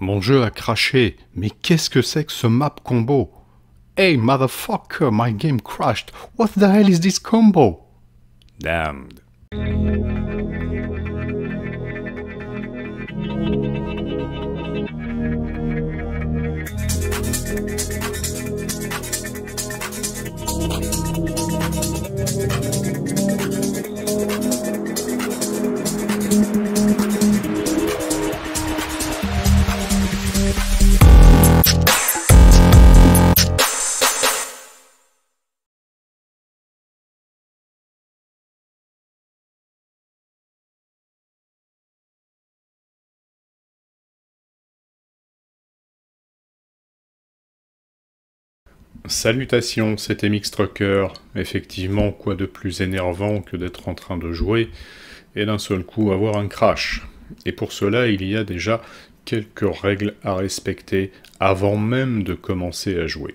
Mon jeu a craché, mais qu'est-ce que c'est que ce map combo Hey motherfucker, my game crashed. What the hell is this combo Damned. Salutations, c'était Trucker, Effectivement, quoi de plus énervant que d'être en train de jouer et d'un seul coup avoir un crash. Et pour cela, il y a déjà quelques règles à respecter avant même de commencer à jouer.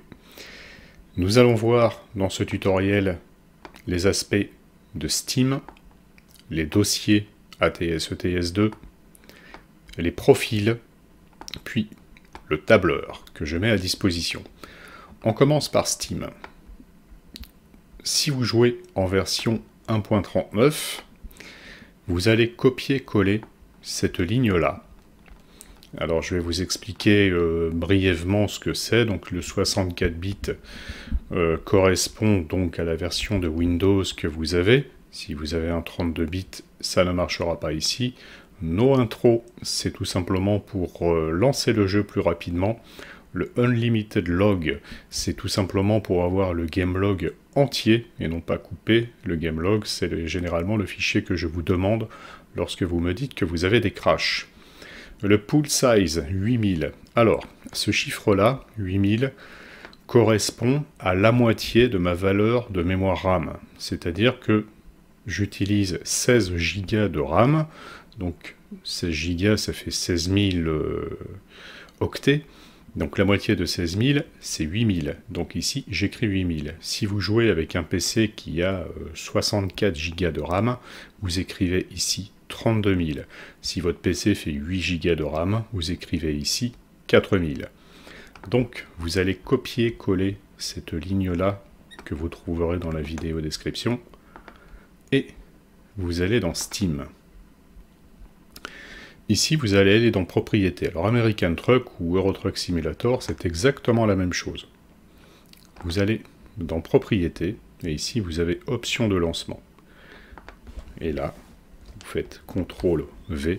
Nous allons voir dans ce tutoriel les aspects de Steam, les dossiers ATS ETS2, les profils, puis le tableur que je mets à disposition. On commence par Steam. Si vous jouez en version 1.39, vous allez copier-coller cette ligne-là. Alors je vais vous expliquer euh, brièvement ce que c'est. Donc le 64 bits euh, correspond donc à la version de Windows que vous avez. Si vous avez un 32 bits, ça ne marchera pas ici. No intro, c'est tout simplement pour euh, lancer le jeu plus rapidement le Unlimited Log, c'est tout simplement pour avoir le game log entier et non pas coupé. Le game log, c'est généralement le fichier que je vous demande lorsque vous me dites que vous avez des crashs. Le pool size, 8000. Alors, ce chiffre-là, 8000, correspond à la moitié de ma valeur de mémoire RAM. C'est-à-dire que j'utilise 16 Go de RAM, donc 16 Go ça fait 16 000 euh, octets, donc la moitié de 16 000, c'est 8 000. Donc ici, j'écris 8 000. Si vous jouez avec un PC qui a 64 euh, Go de RAM, vous écrivez ici 32 000. Si votre PC fait 8 Go de RAM, vous écrivez ici 4 000. Donc vous allez copier-coller cette ligne-là que vous trouverez dans la vidéo description. Et vous allez dans Steam. Ici, vous allez aller dans Propriétés. Alors American Truck ou Euro Truck Simulator, c'est exactement la même chose. Vous allez dans Propriétés, et ici, vous avez option de lancement. Et là, vous faites CTRL V,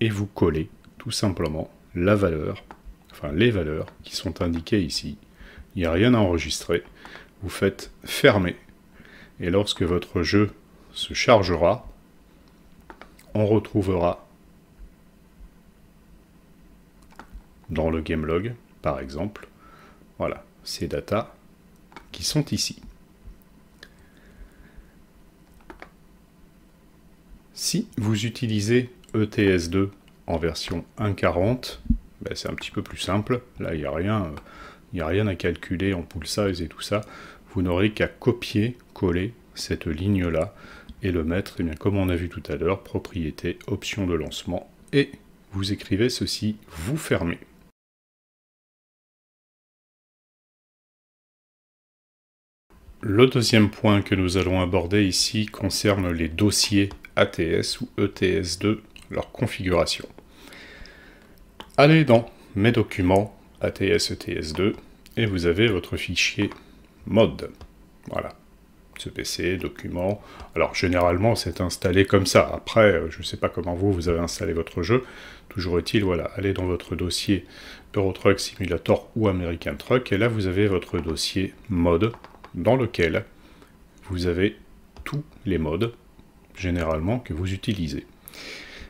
et vous collez tout simplement la valeur, enfin les valeurs qui sont indiquées ici. Il n'y a rien à enregistrer. Vous faites fermer. Et lorsque votre jeu se chargera, on retrouvera dans le game log par exemple. Voilà, ces data qui sont ici. Si vous utilisez ETS2 en version 1.40, ben, c'est un petit peu plus simple. Là, il n'y a, rien, a rien à calculer en pool size et tout ça. Vous n'aurez qu'à copier, coller cette ligne-là et le mettre, eh bien, comme on a vu tout à l'heure, propriété, option de lancement, et vous écrivez ceci, vous fermez. Le deuxième point que nous allons aborder ici concerne les dossiers ATS ou ETS2, leur configuration. Allez dans Mes documents, ATS, ETS2, et vous avez votre fichier mode. Voilà. Ce PC, documents. Alors généralement c'est installé comme ça. Après, euh, je ne sais pas comment vous, vous avez installé votre jeu. Toujours est-il, voilà, allez dans votre dossier Euro Truck Simulator ou American Truck, et là vous avez votre dossier mode dans lequel vous avez tous les modes généralement que vous utilisez.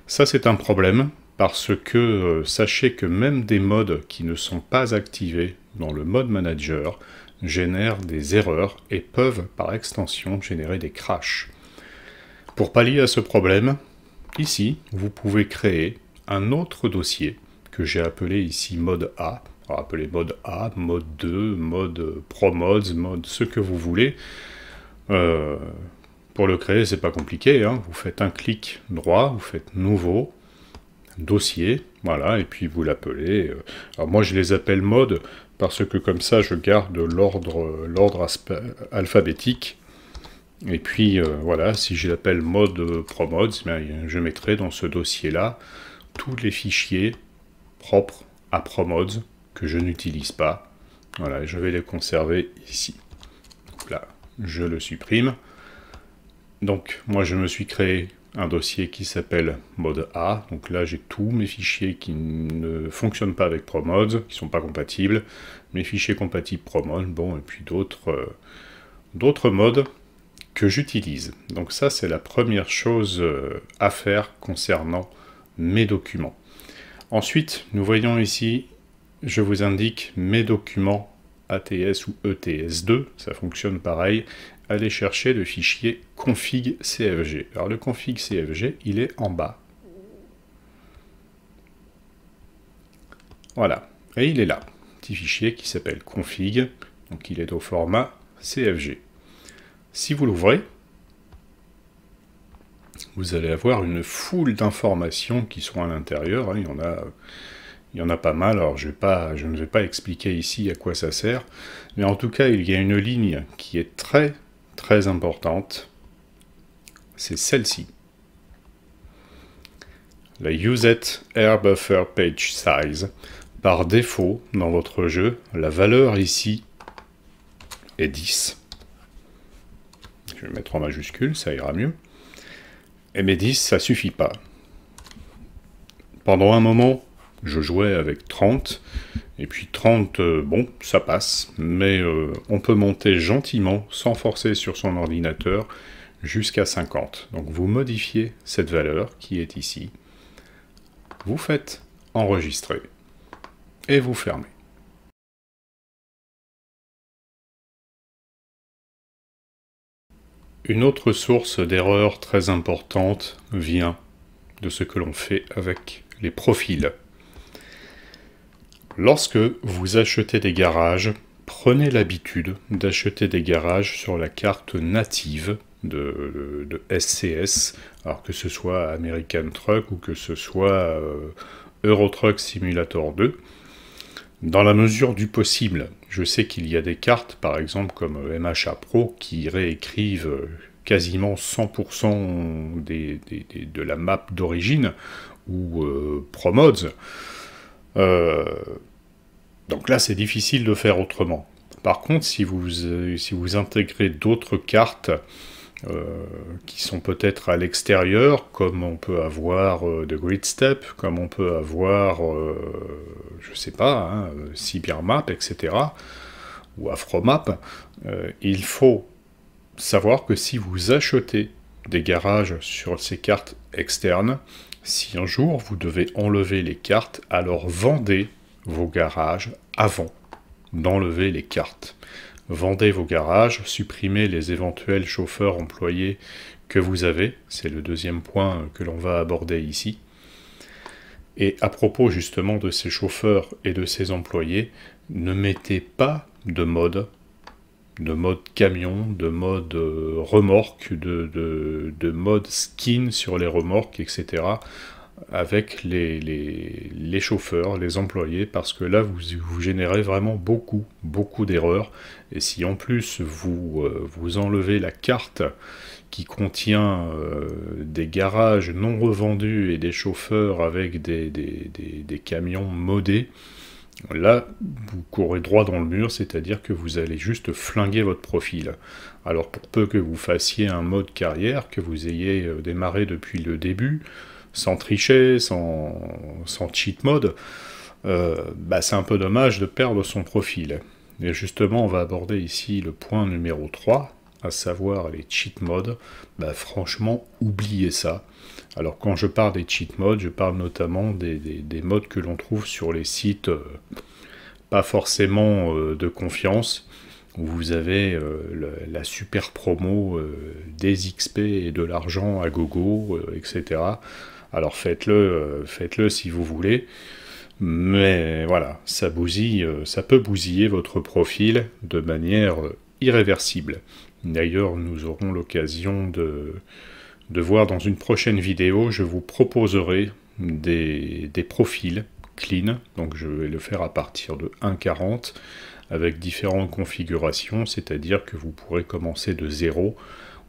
Ça c'est un problème parce que euh, sachez que même des modes qui ne sont pas activés dans le mode manager génèrent des erreurs et peuvent par extension générer des crashs. Pour pallier à ce problème, ici vous pouvez créer un autre dossier que j'ai appelé ici mode A appelez mode A, mode 2, mode Pro mode ce que vous voulez. Euh, pour le créer, c'est pas compliqué. Hein. Vous faites un clic droit, vous faites nouveau, dossier, voilà, et puis vous l'appelez. Euh. Alors moi, je les appelle mode parce que comme ça, je garde l'ordre, alphabétique. Et puis euh, voilà, si je l'appelle mode ProMods, eh je mettrai dans ce dossier-là tous les fichiers propres à ProMods je n'utilise pas. Voilà, je vais les conserver ici. là, je le supprime. Donc, moi, je me suis créé un dossier qui s'appelle mode A. Donc là, j'ai tous mes fichiers qui ne fonctionnent pas avec ProMode, qui sont pas compatibles. Mes fichiers compatibles ProMode, bon, et puis d'autres euh, d'autres modes que j'utilise. Donc ça, c'est la première chose euh, à faire concernant mes documents. Ensuite, nous voyons ici je vous indique mes documents ATS ou ETS2, ça fonctionne pareil, allez chercher le fichier config CFG. Alors le config CFG, il est en bas. Voilà, et il est là, petit fichier qui s'appelle config, donc il est au format CFG. Si vous l'ouvrez, vous allez avoir une foule d'informations qui sont à l'intérieur, hein. il y en a il y en a pas mal, alors je, ne vais pas expliquer ici à quoi ça sert, mais en tout cas, il y a une ligne qui est très très importante, c'est celle-ci. La Uset Air Buffer Page Size. Par défaut, dans votre jeu, la valeur ici est 10. Je vais mettre en majuscule, ça ira mieux. Et mes 10, ça suffit pas. Pendant un moment, je jouais avec 30. Et puis 30, euh, bon, ça passe. Mais euh, on peut monter gentiment, sans forcer sur son ordinateur, jusqu'à 50. Donc vous modifiez cette valeur qui est ici. Vous faites enregistrer. Et vous fermez. Une autre source d'erreur très importante vient de ce que l'on fait avec les profils. Lorsque vous achetez des garages, prenez l'habitude d'acheter des garages sur la carte native de, SCS, alors que ce soit American Truck ou que ce soit euh, Euro Truck Simulator 2, dans la mesure du possible. Je sais qu'il y a des cartes, par exemple comme euh, MHA Pro, qui réécrivent euh, quasiment 100% de la map d'origine, ou Pro Promods. Euh, donc là, c'est difficile de faire autrement. Par contre, si vous, euh, intégrez d'autres cartes euh, qui sont peut-être à l'extérieur, comme on peut avoir The de Grid Step, comme on peut avoir, je je sais pas, Cybermap, hein, etc., ou Afromap, il faut savoir que si vous achetez des garages sur ces cartes externes, si un jour vous devez enlever les cartes, alors vendez vos garages avant d'enlever les cartes. Vendez vos garages, supprimez les éventuels chauffeurs employés que vous avez. C'est le deuxième point que l'on va aborder ici. Et à propos justement de ces chauffeurs et de ces employés, ne mettez pas de mode de mode camion, de mode euh, remorque, de, mode skin sur les remorques, etc. avec les, les, chauffeurs, les employés, parce que là, vous, vous générez vraiment beaucoup, beaucoup d'erreurs. Et si en plus vous, euh, vous enlevez la carte qui contient euh, des garages non revendus et des chauffeurs avec des, des, des camions modés, Là, vous courez droit dans le mur, c'est-à-dire que vous allez juste flinguer votre profil. Alors pour peu que vous fassiez un mode carrière, que vous ayez euh, démarré depuis le début, sans tricher, sans, cheat mode, euh, bah, c'est un peu dommage de perdre son profil. Et justement, on va aborder ici le point numéro 3, à savoir les cheat modes. Bah, franchement, oubliez ça. Alors quand je parle des cheat modes, je parle notamment des, modes que l'on trouve sur les sites euh, pas forcément euh, de confiance, où vous avez euh, la super promo des XP et de l'argent à gogo, etc. Alors faites-le, faites-le si vous voulez. Mais voilà, ça bousille, ça peut bousiller votre profil de manière irréversible. D'ailleurs, nous aurons l'occasion de, de voir dans une prochaine vidéo, je vous proposerai des, profils clean, donc je vais le faire à partir de 1.40 avec différentes configurations, c'est-à-dire que vous pourrez commencer de 0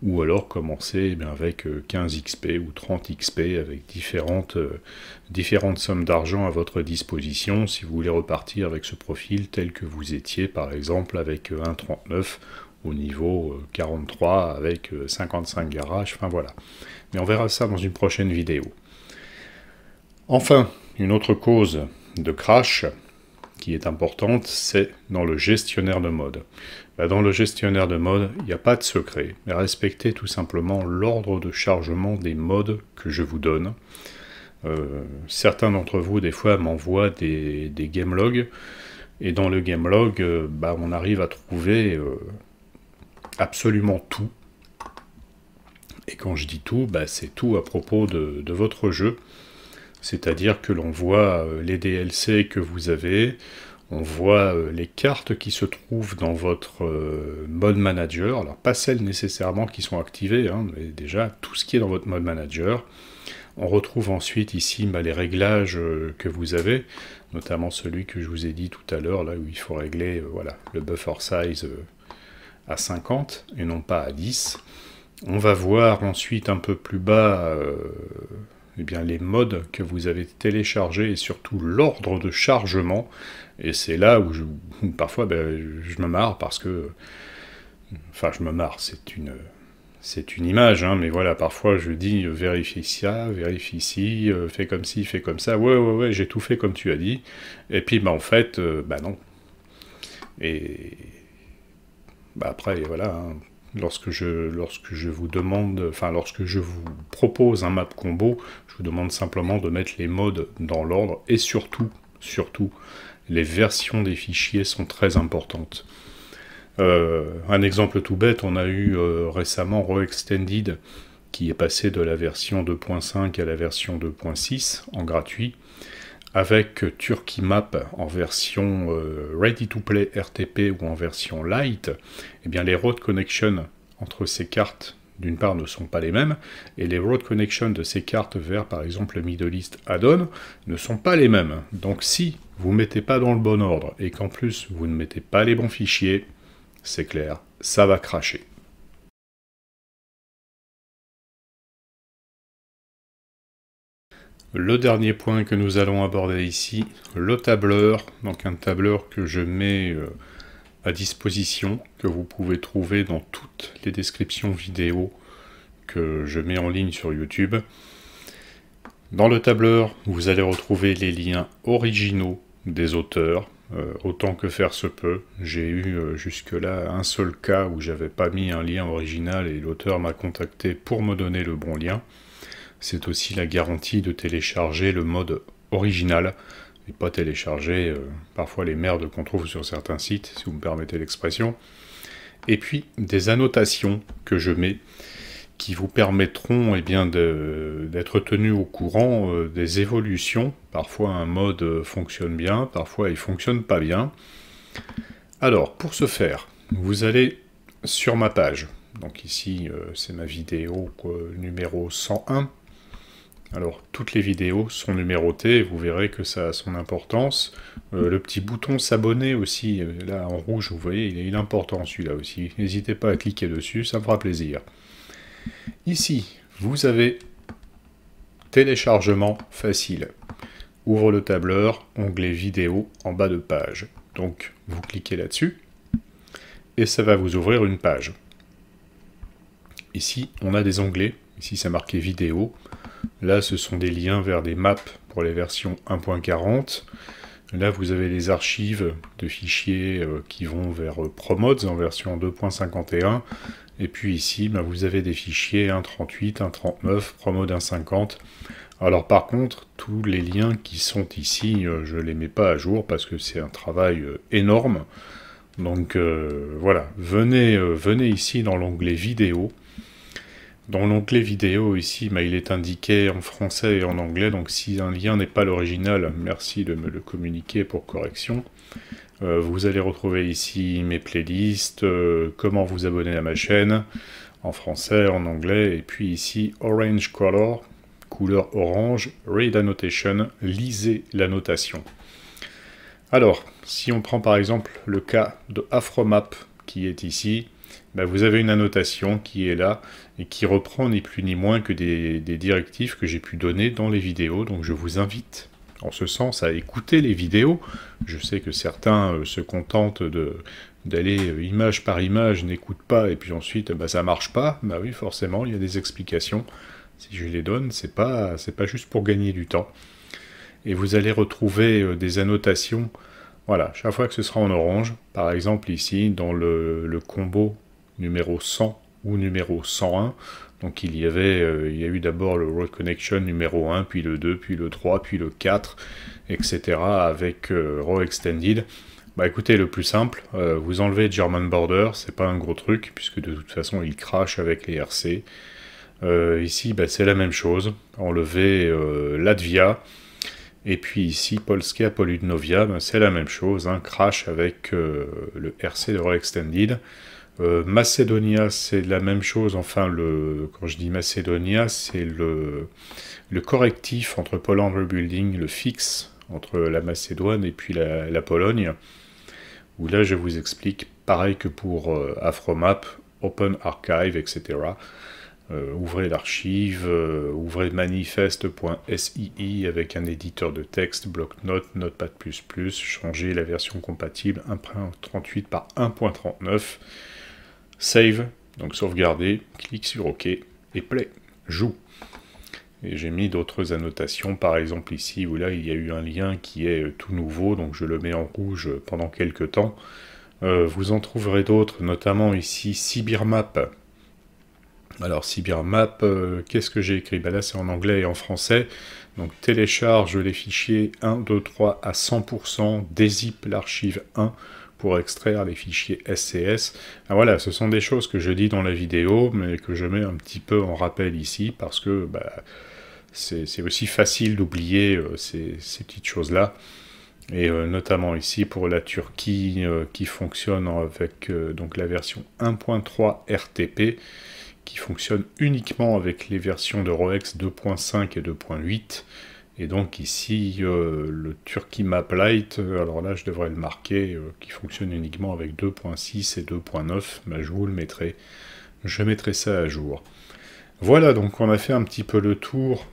ou alors commencer eh avec 15 euh, XP ou 30 XP avec différentes, euh, différentes sommes d'argent à votre disposition si vous voulez repartir avec ce profil tel que vous étiez par exemple avec 1.39 euh, au niveau 43 euh, avec 55 euh, garages, enfin voilà. Mais on verra ça dans une prochaine vidéo. Enfin, une autre cause de crash qui est importante, c'est dans le gestionnaire de mode. Bah, dans le gestionnaire de mode, il n'y a pas de secret. Mais Respectez tout simplement l'ordre de chargement des modes que je vous donne. Euh, certains d'entre vous, des fois, m'envoient des, game logs. Et dans le game log, bah, on arrive à trouver absolument tout. Et quand je dis tout, bah, c'est tout à propos de, votre jeu. C'est-à-dire que l'on voit euh, les DLC que vous avez, on voit euh, les cartes qui se trouvent dans votre euh, mode manager. Alors pas celles nécessairement qui sont activées, hein, mais déjà tout ce qui est dans votre mode manager. On retrouve ensuite ici bah, les réglages que vous avez, notamment celui que je vous ai dit tout à l'heure, là où il faut régler voilà, le buffer size à 50 et non pas à 10. On va voir ensuite un peu plus bas euh, eh bien, les modes que vous avez téléchargés et surtout l'ordre de chargement. Et c'est là où, je, parfois ben, je me marre parce que... Enfin, je me marre, c'est une c'est une image, hein, mais voilà, parfois je dis vérifie euh, ça, vérifie ci, euh, fais comme ci, fais comme ça, ouais, ouais, ouais, j'ai tout fait comme tu as dit, et puis ben, en fait, bah non. Et bah, après, voilà, hein. lorsque, je, lorsque je vous demande, enfin, lorsque je vous propose un map combo, je vous demande simplement de mettre les modes dans l'ordre et surtout, surtout, les versions des fichiers sont très importantes. Euh, un exemple tout bête, on a eu euh, récemment Reextended qui est passé de la version 2.5 à la version 2.6 en gratuit avec Turkey Map en version euh, Ready to Play RTP ou en version Light, eh bien les road connections entre ces cartes d'une part ne sont pas les mêmes et les road connections de ces cartes vers par exemple le Middle East add-on ne sont pas les mêmes. Donc si vous ne mettez pas dans le bon ordre et qu'en plus vous ne mettez pas les bons fichiers, c'est clair, ça va cracher. Le dernier point que nous allons aborder ici, le tableur, donc un tableur que je mets euh, à disposition, que vous pouvez trouver dans toutes les descriptions vidéo que je mets en ligne sur YouTube. Dans le tableur, vous allez retrouver les liens originaux des auteurs, euh, autant que faire se peut. J'ai eu euh, jusque-là un seul cas où j'avais pas mis un lien original et l'auteur m'a contacté pour me donner le bon lien. C'est aussi la garantie de télécharger le mode original et pas télécharger euh, parfois les merdes qu'on trouve sur certains sites, si vous me permettez l'expression. Et puis des annotations que je mets qui vous permettront eh bien, d'être tenu au courant euh, des évolutions. Parfois un mode euh, fonctionne bien, parfois il fonctionne pas bien. Alors pour ce faire, vous allez sur ma page. Donc ici c'est ma vidéo numéro 101. Alors toutes les vidéos sont numérotées, vous verrez que ça a son importance. Euh, le petit bouton s'abonner aussi, euh, là en rouge, vous voyez, il est important celui-là aussi. N'hésitez pas à cliquer dessus, ça me fera plaisir. Ici, vous avez téléchargement facile. Ouvre le tableur, onglet vidéo en bas de page. Donc vous cliquez là-dessus et ça va vous ouvrir une page. Ici, on a des onglets. Ici, c'est marqué vidéo. Là, ce sont des liens vers des maps pour les versions 1.40. Là, vous avez les archives de fichiers euh, qui vont vers euh, Promods en version 2.51. Et puis ici, bah, vous avez des fichiers 1.38, 1.39, Promods 1.50. Alors par contre, tous les liens qui sont ici, euh, je ne les mets pas à jour parce que c'est un travail énorme. Donc voilà, venez, venez ici dans l'onglet vidéo dans l'onglet vidéo ici, bah, il est indiqué en français et en anglais, donc si un lien n'est pas l'original, merci de me le communiquer pour correction. Euh, vous allez retrouver ici mes playlists, euh, comment vous abonner à ma chaîne, en français, en anglais, et puis ici Orange Color, couleur orange, Read Annotation, lisez l'annotation. Alors, si on prend par exemple le cas de AfroMap qui est ici, bah, vous avez une annotation qui est là, et qui reprend ni plus ni moins que des, des directives que j'ai pu donner dans les vidéos. Donc je vous invite en ce sens à écouter les vidéos. Je sais que certains euh, se contentent de d'aller euh, image par image, n'écoutent pas, et puis ensuite bah, ça marche pas. Bah oui, forcément, il y a des explications. Si je les donne, c'est pas pas juste pour gagner du temps. Et vous allez retrouver euh, des annotations. Voilà, chaque fois que ce sera en orange, par exemple ici dans le, le combo numéro 100 ou numéro 101. Donc il y avait, euh, il y a eu d'abord le Road Connection numéro 1, puis le 2, puis le 3, puis le 4, etc. avec euh, row Extended. Bah écoutez, le plus simple, euh, vous enlevez German Border, c'est pas un gros truc, puisque de toute façon il crache avec les RC. ici, bah, c'est la même chose, enlevez Latvia, et puis ici, Polska, Poludnovia, bah, c'est la même chose, un hein, crash avec le RC de Raw Extended. Euh, Macédonia c'est la même chose. Enfin, quand je dis Macedonia, c'est le, correctif entre Poland Rebuilding, le fixe entre la Macédoine et puis la, Pologne. Où là, je vous explique, pareil que pour euh, Afromap, Open Archive, etc. Euh, ouvrez l'archive, ouvrez manifeste.sii avec un éditeur de texte, bloc-notes, notepad++, changez la version compatible 1.38 par 1.39 Save, donc sauvegarder, clique sur OK et play, joue. Et j'ai mis d'autres annotations, par exemple ici où là il y a eu un lien qui est euh, tout nouveau, donc je le mets en rouge pendant quelques temps. Euh, vous en trouverez d'autres, notamment ici Cybermap. Alors Cybermap, euh, qu'est-ce que j'ai écrit ben Là c'est en anglais et en français. Donc télécharge les fichiers 1, 2, 3 à 100%, dézip l'archive 1 extraire les fichiers SCS. Ah, voilà, ce sont des choses que je dis dans la vidéo, mais que je mets un petit peu en rappel ici, parce que bah, c'est aussi facile d'oublier euh, ces, petites choses-là. Et euh, notamment ici pour la Turquie euh, qui fonctionne avec donc la version 1.3 RTP qui fonctionne uniquement avec les versions de ROEX 2.5 et 2.8. Et donc ici, euh, le Turkey Map Lite, euh, alors là je devrais le marquer, euh, qui fonctionne uniquement avec 2.6 et 2.9, je vous le mettrai. Je mettrai ça à jour. Voilà, donc on a fait un petit peu le tour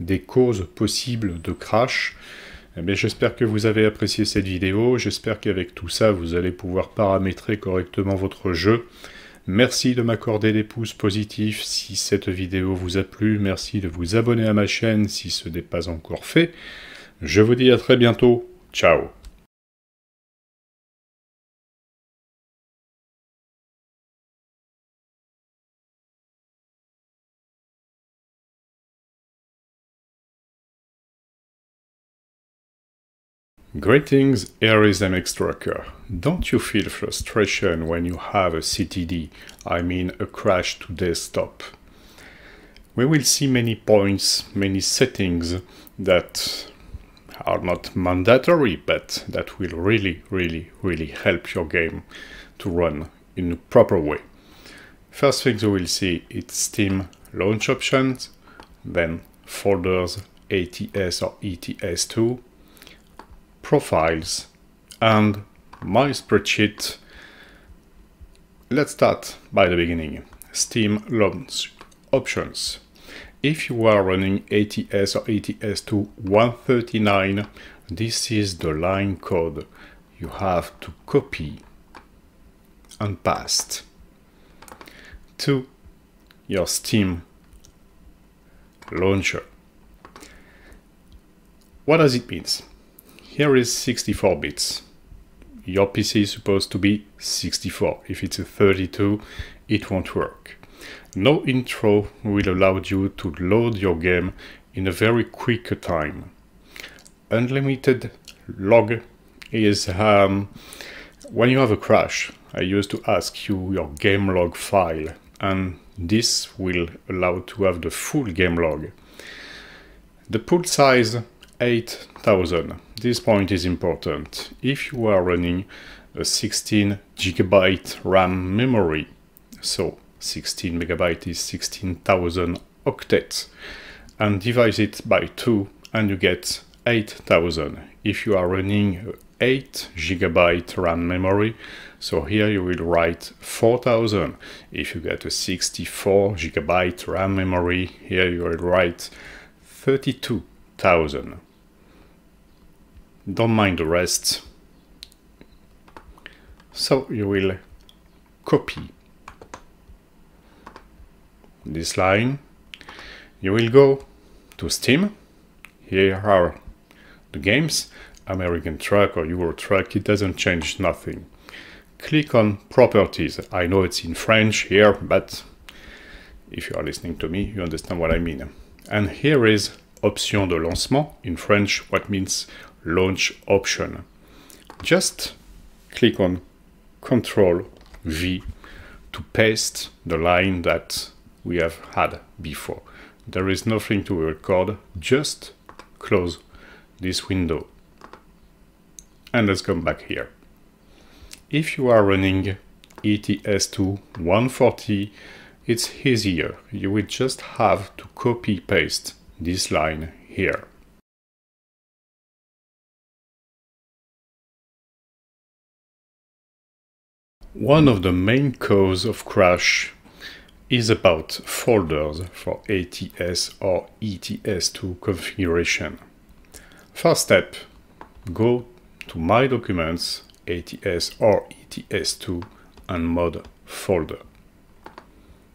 des causes possibles de crash. Eh j'espère que vous avez apprécié cette vidéo, j'espère qu'avec tout ça, vous allez pouvoir paramétrer correctement votre jeu. Merci de m'accorder des pouces positifs si cette vidéo vous a plu. Merci de vous abonner à ma chaîne si ce n'est pas encore fait. Je vous dis à très bientôt. Ciao Greetings, here is MX Tracker. Don't you feel frustration when you have a CTD, I mean a crash to desktop? We will see many points, many settings that are not mandatory, but that will really, really, really help your game to run in a proper way. First things we will see is Steam launch options, then folders ATS or ETS2, profiles and my spreadsheet. Let's start by the beginning. Steam launch options. If you are running ATS or ATS to 139, this is the line code you have to copy and paste to your Steam launcher. What does it mean? Here is 64 bits. Your PC is supposed to be 64. If it's a 32, it won't work. No intro will allow you to load your game in a very quick time. Unlimited log is um, when you have a crash, I used to ask you your game log file and this will allow to have the full game log. The pool size 8000. This point is important. If you are running a 16 gigabyte RAM memory, so 16 megabyte is 16,000 octets, and divide it by 2 and you get 8000. If you are running 8 gigabyte RAM memory, so here you will write 4000. If you get a 64 gigabyte RAM memory, here you will write 32,000 don't mind the rest. So you will copy this line. You will go to Steam. Here are the games, American Truck or Euro Truck, it doesn't change nothing. Click on Properties. I know it's in French here, but if you are listening to me, you understand what I mean. And here is Option de lancement, in French, what means launch option. Just click on Control V to paste the line that we have had before. There is nothing to record, just close this window. And let's come back here. If you are running ETS2 140, it's easier. You will just have to copy paste this line here. One of the main cause of crash is about folders for ATS or ETS2 configuration. First step, go to My Documents, ATS or ETS2 and Mod folder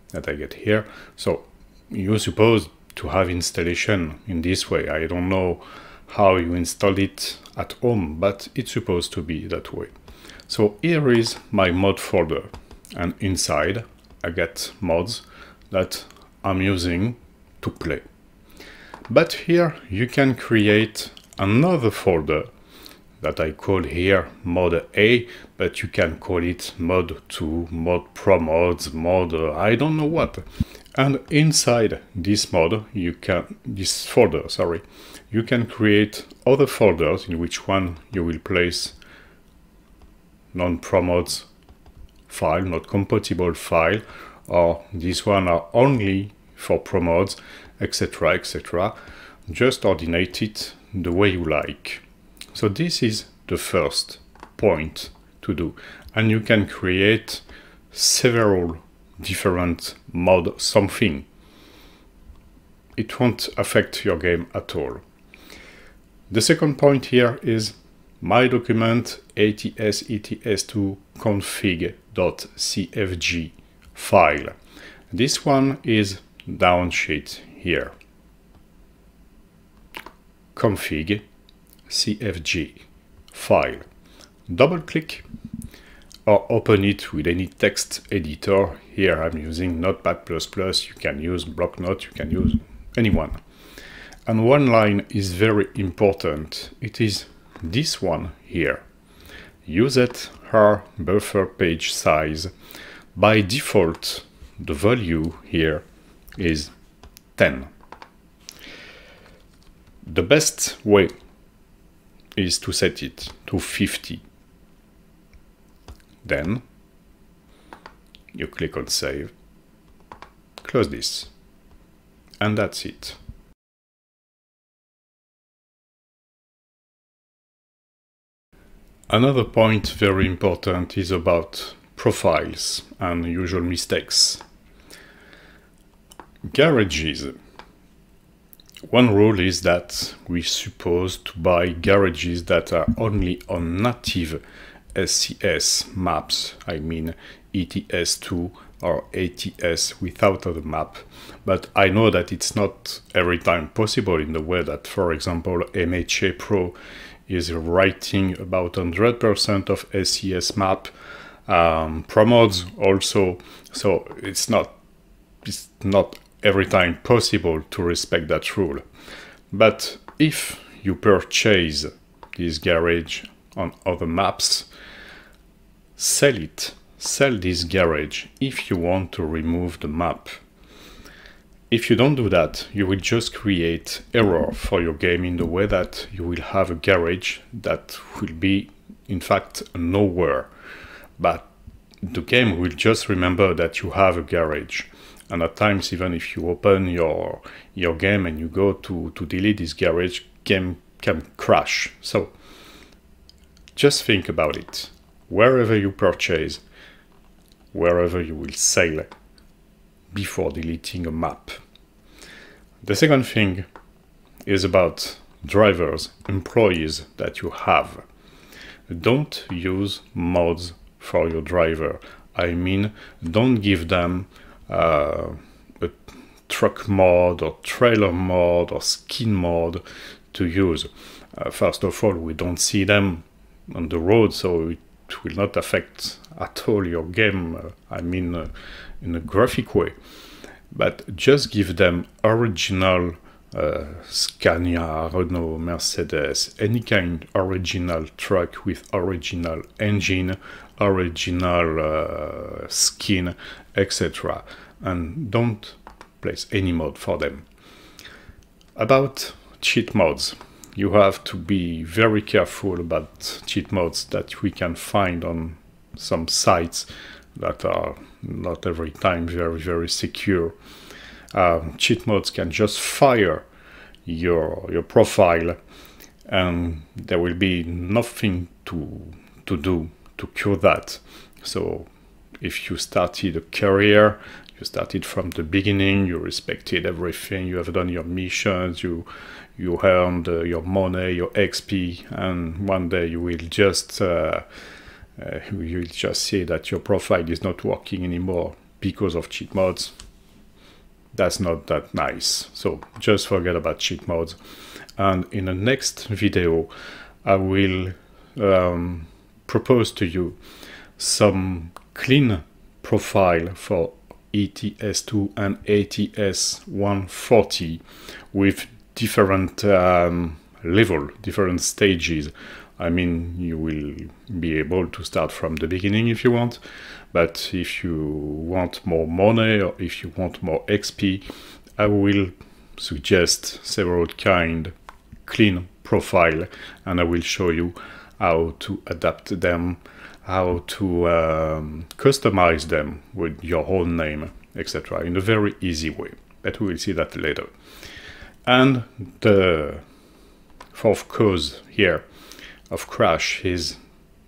that I get here. So you're supposed to have installation in this way. I don't know how you install it at home, but it's supposed to be that way. So here is my mod folder and inside I get mods that I'm using to play. But here you can create another folder that I call here mod A, but you can call it mod 2, mod pro mods, mod uh, I don't know what. And inside this mod, you can, this folder, sorry, you can create other folders in which one you will place non-promotes file, not compatible file, or these one are only for promotes, etc, etc. Just ordinate it the way you like. So this is the first point to do. And you can create several different mod something. It won't affect your game at all. The second point here is my document ats 2 config.cfg file. This one is downsheet here. config cfg file. Double click or oh, open it with any text editor. Here I'm using Notepad++, you can use Blocknote, you can use anyone. And one line is very important. It is this one here. Use it her buffer page size. By default, the value here is 10. The best way is to set it to 50. Then you click on save, close this, and that's it. Another point very important is about profiles and usual mistakes. Garages. One rule is that we suppose to buy garages that are only on native SCS maps, I mean ETS2 or ATS without the map. But I know that it's not every time possible in the way that, for example, MHA Pro is writing about 100% of SES map, um, promotes also. So it's not, it's not every time possible to respect that rule. But if you purchase this garage on other maps, sell it, sell this garage if you want to remove the map. If you don't do that, you will just create error for your game in the way that you will have a garage that will be, in fact, nowhere. But the game will just remember that you have a garage. And at times, even if you open your your game and you go to, to delete this garage, game can crash. So just think about it. Wherever you purchase, wherever you will sell, before deleting a map. The second thing is about drivers, employees that you have. Don't use mods for your driver. I mean, don't give them uh, a truck mod or trailer mod or skin mod to use. Uh, first of all, we don't see them on the road, so it will not affect at all your game. Uh, I mean, uh, in a graphic way, but just give them original uh, Scania, Renault, Mercedes, any kind original truck with original engine, original uh, skin, etc. And don't place any mod for them. About cheat mods. You have to be very careful about cheat mods that we can find on some sites that are not every time very, very secure. Um, cheat modes can just fire your, your profile and there will be nothing to, to do to cure that. So if you started a career, you started from the beginning, you respected everything, you have done your missions, you you earned uh, your money, your XP, and one day you will just uh, uh, you'll just see that your profile is not working anymore because of cheat modes. That's not that nice. So just forget about cheat modes. And in the next video, I will um, propose to you some clean profile for ETS2 and ATS140 with different um, level, different stages I mean, you will be able to start from the beginning if you want, but if you want more money or if you want more XP, I will suggest several kind clean profile and I will show you how to adapt them, how to um, customize them with your own name, etc. in a very easy way, but we will see that later. And the fourth cause here of Crash is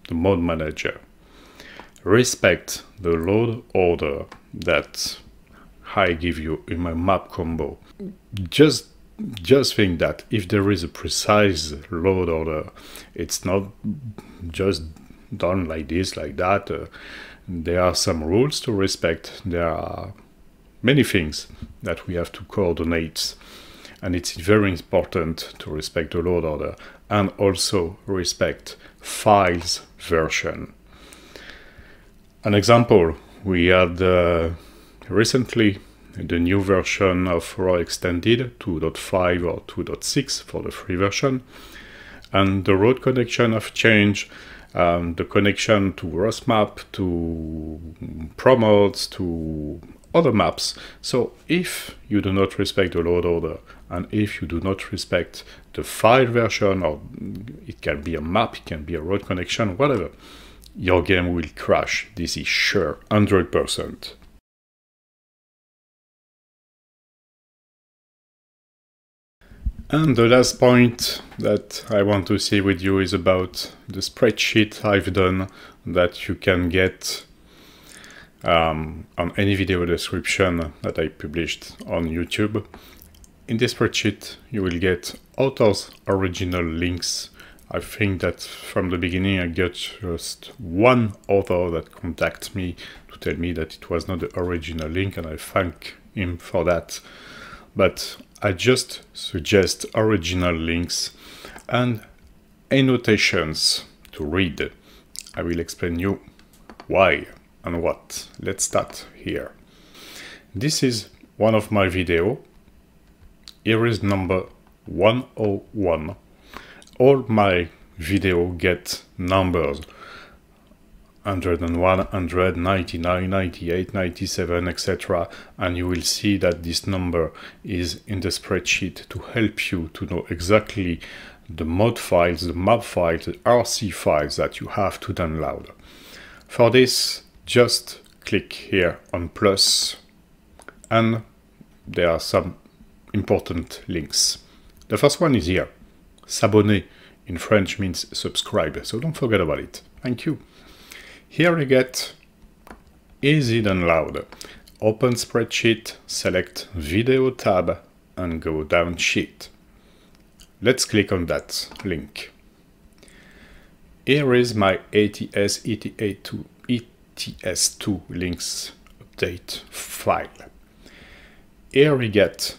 the mode manager. Respect the load order that I give you in my map combo. Just just think that if there is a precise load order, it's not just done like this, like that. Uh, there are some rules to respect. There are many things that we have to coordinate. And it's very important to respect the load order and also respect files version. An example, we had uh, recently the new version of RAW Extended 2.5 or 2.6 for the free version. And the road connection have changed um, the connection to ROSMap, to Promotes, to other maps. So if you do not respect the load order and if you do not respect the file version or it can be a map it can be a road connection whatever your game will crash this is sure 100% And the last point that I want to see with you is about the spreadsheet I've done that you can get um, on any video description that I published on YouTube. In this spreadsheet, you will get authors' original links. I think that from the beginning, I got just one author that contacted me to tell me that it was not the original link, and I thank him for that. But I just suggest original links and annotations to read. I will explain you why and what. Let's start here. This is one of my video here is number 101. All my video get numbers 101, 199, 98, 97, etc. And you will see that this number is in the spreadsheet to help you to know exactly the mod files, the map files, the RC files that you have to download. For this, just click here on plus and there are some important links. The first one is here. S'abonner in French means subscribe, so don't forget about it. Thank you. Here we get easy and loud. Open spreadsheet, select video tab and go down sheet. Let's click on that link. Here is my ATS ETA2 ETS2 links update file. Here we get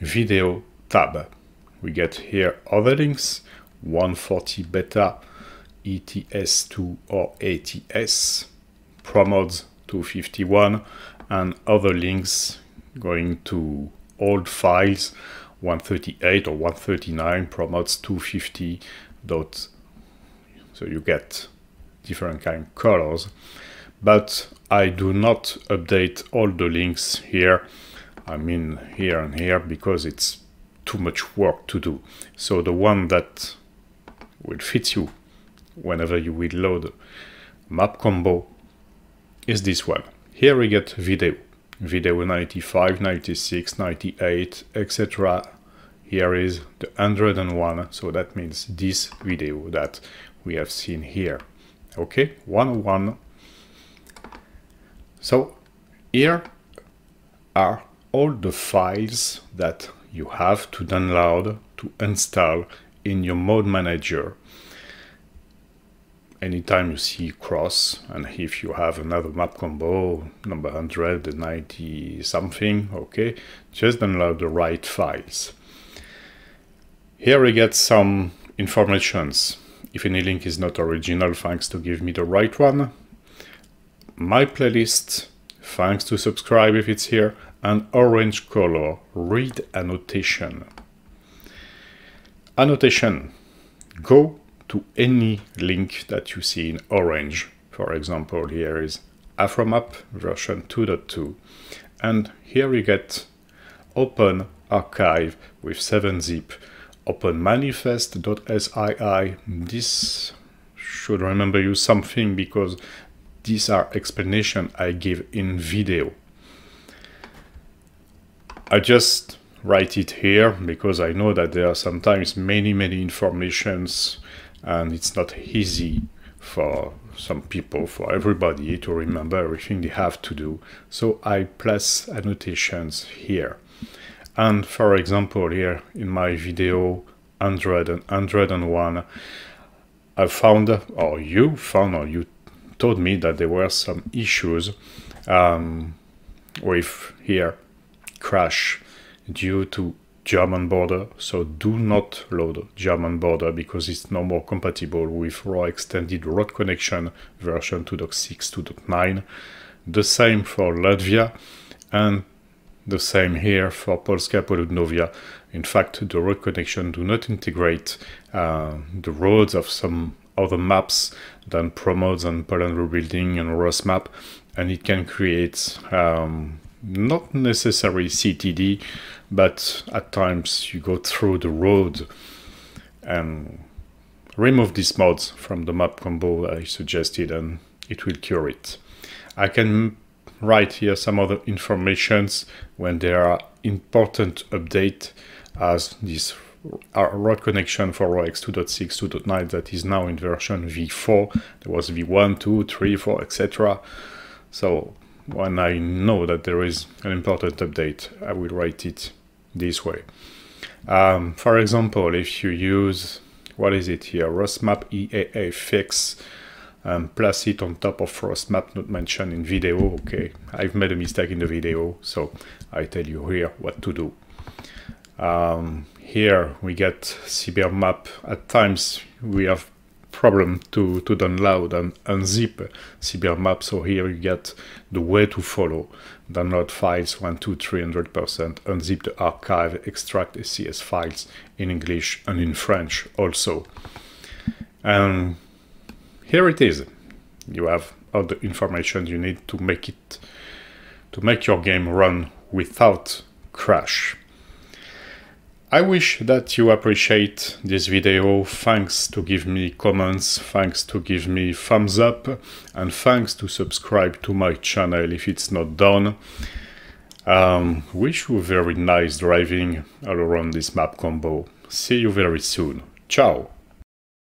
video tab. We get here other links, 140 beta ETS2 or ATS, promodes 251 and other links going to old files 138 or 139 promods 250 dot so you get different kind of colors but I do not update all the links here I mean here and here because it's too much work to do. So the one that will fit you whenever you will load map combo is this one. Here we get video, video 95, 96, 98, etc. Here is the 101, so that means this video that we have seen here. Okay, 101. So here are all the files that you have to download to install in your mode manager anytime you see cross and if you have another map combo number 190 something okay just download the right files here we get some informations if any link is not original thanks to give me the right one my playlist thanks to subscribe if it's here, and orange color, read annotation. Annotation, go to any link that you see in orange. For example, here is Afromap version 2.2. And here you get open archive with 7-zip, open manifest.sii. This should remember you something because these are explanations I give in video. I just write it here because I know that there are sometimes many, many informations and it's not easy for some people, for everybody to remember everything they have to do. So I place annotations here. And for example, here in my video 100 and 101, I found, or you found, or you told me that there were some issues um, with here crash due to German border. So do not load German border because it's no more compatible with raw extended road connection version 2.6, 2.9. The same for Latvia and the same here for Polska Poludnovia. In fact, the road connection do not integrate uh, the roads of some other maps than Promotes and Poland Rebuilding and Rust map, and it can create um, not necessary CTD, but at times you go through the road and remove these mods from the map combo I suggested and it will cure it. I can write here some other informations when there are important update as this our road connection for ROX 2.6, 2.9 that is now in version v4. There was v1, 2, 3, 4, etc. So when I know that there is an important update, I will write it this way. Um, for example, if you use, what is it here, ROSMAP EAA fix, um, plus it on top of ROSMAP not mentioned in video, okay, I've made a mistake in the video, so I tell you here what to do. Um, here we get CBR map. At times we have problem to, to download and unzip CBR map. So here you get the way to follow. Download files 1, 2, 300%, unzip the archive, extract SCS files in English and in French also. And here it is. You have all the information you need to make it, to make your game run without crash. I wish that you appreciate this video. Thanks to give me comments, thanks to give me thumbs up, and thanks to subscribe to my channel if it's not done. Um, wish you very nice driving all around this map combo. See you very soon. Ciao!